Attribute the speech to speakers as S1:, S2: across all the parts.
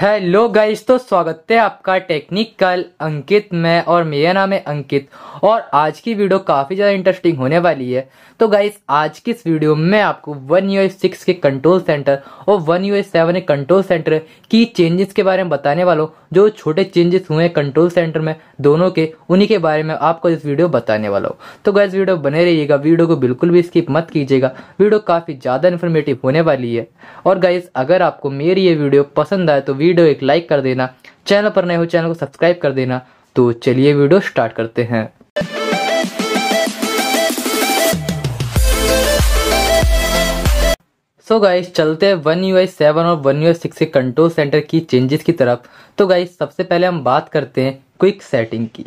S1: hello guys तो स्वागत है आपका टेक्निकल अंकित में और मेरा नाम है अंकित और आज की वीडियो काफ़ी ज़्यादा इंटरेस्टिंग होने वाली है तो गाइस आज की इस वीडियो में आपको वन यू सिक्स के कंट्रोल सेंटर और वन यू सेवन के कंट्रोल सेंटर की चेंजेस के बारे में बताने वालों जो छोटे चेंजेस हुए हैं कंट्रोल सेंटर में दोनों के उन्हीं के बारे में आपको इस वीडियो बताने वाला हूँ तो गाइस वीडियो बने रहिएगा वीडियो को बिल्कुल भी स्किप मत कीजिएगा वीडियो काफ़ी ज़्यादा इन्फॉर्मेटिव होने वाली है और गाइस अगर आपको मेरी ये वीडियो पसंद आए तो वीडियो वीडियो एक लाइक कर देना चैनल पर नए हो चैनल को सब्सक्राइब कर देना तो चलिए वीडियो स्टार्ट करते हैं सो so गाइस चलते हैं वन यू आई सेवन और वन यू आई सिक्स के कंट्रोल सेंटर की चेंजेस की तरफ तो गाइस सबसे पहले हम बात करते हैं क्विक सेटिंग की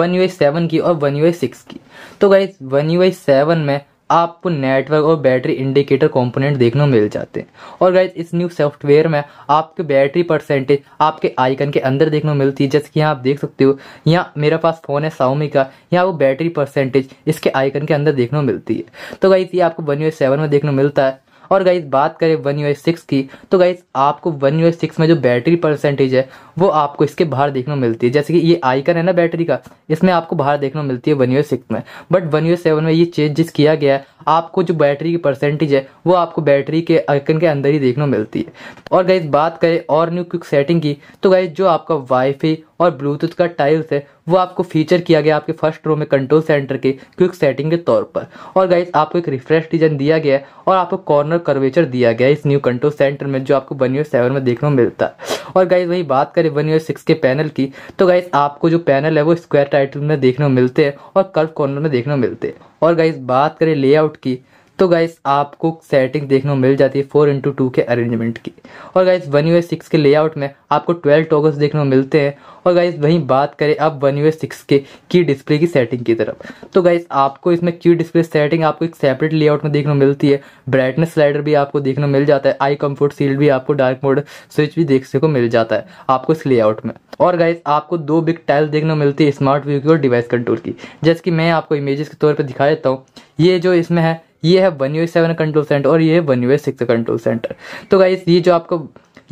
S1: वन यू आई सेवन की और वन यू आई सिक्स की तो guys one U I seven में आपको नेटवर्क और बैटरी इंडिकेटर कंपोनेंट देखने मिल जाते हैं और गाइज इस न्यू सॉफ्टवेयर में आपके बैटरी परसेंटेज आपके आइकन के अंदर देखने को मिलती है जैसे कि यहाँ आप देख सकते हो यहाँ मेरा पास फ़ोन है साउमी का यहाँ वो बैटरी परसेंटेज इसके आइकन के अंदर देखने को मिलती है तो गाइज ये आपको वन यू सेवन में देखने को मिलता है और गाइज बात करें वन यू सिक्स की तो गाइज आपको वन यू सिक्स में जो बैटरी परसेंटेज है वो आपको इसके बाहर देखने को मिलती है जैसे कि ये आइकन है ना बैटरी का इसमें आपको बाहर देखने को मिलती है वन यू सिक्स में बट वन यू सेवन में ये चेंजेस किया गया है आपको जो बैटरी की परसेंटेज है वो आपको बैटरी के आइकन के अंदर ही देखने को मिलती है और गाइज बात करें और न्यू क्विक सेटिंग की तो गाइज जो आपका वाईफाई और ब्लूटूथ का टाइल्स है वो आपको फीचर किया गया आपके फर्स्ट रो में कंट्रोल सेंटर के क्विक सेटिंग के तौर पर और गाइज आपको एक रिफ्रेश डिजाइन दिया गया है और आपको कॉर्नर कर्वेचर दिया गया इस न्यू कंट्रोल सेंटर में जो आपको वन ईयर सेवन में देखने को मिलता है और गाइज वही बात करें वन ईयर सिक्स के पैनल की तो गाइज आपको जो पैनल है वो स्क्वायर टाइटल में देखने को मिलते हैं और कर्व कॉर्नर में देखने को मिलते हैं और गाइज बात करें लेआउट की तो गाइस आपको सेटिंग देखने को मिल जाती है फोर इंटू टू के अरेंजमेंट की और गाइस वन यू सिक्स के लेआउट में आपको ट्वेल्व टॉगल्स देखने को मिलते हैं और गाइस वहीं बात करें अब वन यू सिक्स के की डिस्प्ले की सेटिंग की तरफ तो गाइस आपको इसमें की डिस्प्ले सेटिंग आपको एक सेपरेट लेआउट में देखने को मिलती है ब्राइटनेस स्लाइडर भी आपको देखने को मिल जाता है आई कम्फर्ट सील्ड भी आपको डार्क मोड स्विच भी देखने को मिल जाता है आपको इस लेआउट में और गाइस आपको दो बिग टाइल देखने को मिलती है स्मार्ट व्यू की और डिवाइस कंट्रोल की जैसे कि मैं आपको इमेजेस के तौर पर दिखा देता हूँ ये जो इसमें है ये है one U seven control centre और ये one U six control centre तो गाइस ये जो आपको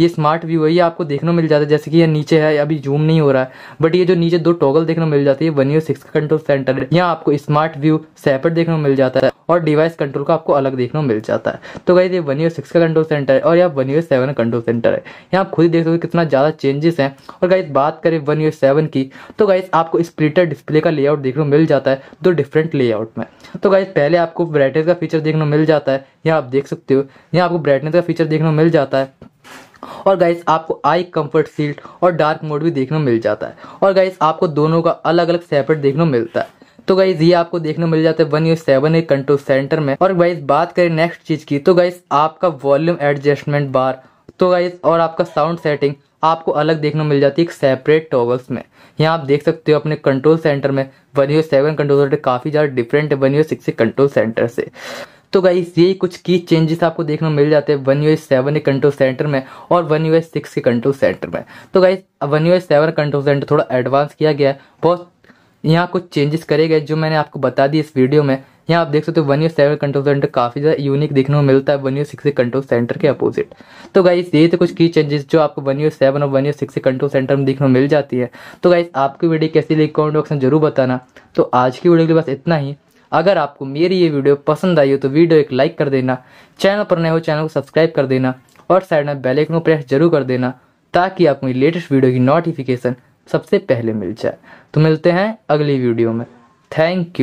S1: ये स्मार्ट व्यू है ये आपको देखने मिल जाता है जैसे कि ये नीचे है अभी जूम नहीं हो रहा है बट ये जो नीचे दो टॉगल देखने मिल जाती है वन यू सिक्स का कंट्रोल सेंटर है यहाँ आपको स्मार्ट व्यू सेपरेट देखने को मिल जाता है और डिवाइस कंट्रोल का आपको अलग देखने को मिल जाता है तो कहीं वन यू सिक्स का कंट्रोल सेंटर है और यहाँ वन यू सेवन का कंट्रोल सेंटर है यहाँ आप खुद ही देख सकते हो कितना ज़्यादा चेंजेस है और गाइज बात करें वन यू सेवन की तो गाइज आपको स्प्लिटर डिस्प्ले का लेआउट देखने को मिल जाता है दो डिफरेंट लेआउट में तो गाइज पहले आपको ब्राइटनेस का फीचर देखने को मिल जाता है यहाँ आप देख सकते हो यहाँ आपको ब्राइटनेस का फीचर देखने को मिल जाता है और गाइस आपको आई कंफर्ट सील्ट और डार्क मोड भी देखने मिल जाता है और गाइस आपको दोनों का अलग अलग सेपरेट देखने मिलता है तो गाइज ये आपको देखने मिल जाता है वन यू सेवन ए कंट्रोल सेंटर में और गाइज बात करें नेक्स्ट चीज की तो गाइज आपका वॉल्यूम एडजस्टमेंट बार तो गाइज और आपका साउंड सेटिंग आपको अलग देखने मिल जाती है एक सेपरेट टॉगल्स में यहाँ आप देख सकते हो अपने कंट्रोल सेंटर में one U seven control centre काफी ज्यादा डिफरेंट है one U six control centre से तो गाइस ये कुछ की चेंजेस आपको देखने को मिल जाते हैं वन यू सेवन के कंट्रोल सेंटर में और वन यू सिक्स के कंट्रोल सेंटर में तो guy one U seven control centre थोड़ा एडवांस किया गया है बहुत यहाँ कुछ चेंजेस करे गए जो मैंने आपको बता दी इस वीडियो में यहाँ आप देख सकते हो one U seven control centre काफी ज्यादा यूनिक देखने को मिलता है one U six control centre के अपोजिट तो गाइस ये तो कुछ की चेंजेस जो आपको वन यू सेवन और one U six control centre में देखने को मिल जाती है तो गाइस आपकी वीडियो कैसी लगी कमेंट बॉक्स में जरूर बताना तो आज की वीडियो के लिए बस इतना ही अगर आपको मेरी ये वीडियो पसंद आई हो तो वीडियो एक लाइक कर देना चैनल पर नए हो चैनल को सब्सक्राइब कर देना और साइड में बेल आइकन को प्रेस जरूर कर देना ताकि आपको मेरी लेटेस्ट वीडियो की नोटिफिकेशन सबसे पहले मिल जाए तो मिलते हैं अगली वीडियो में थैंक यू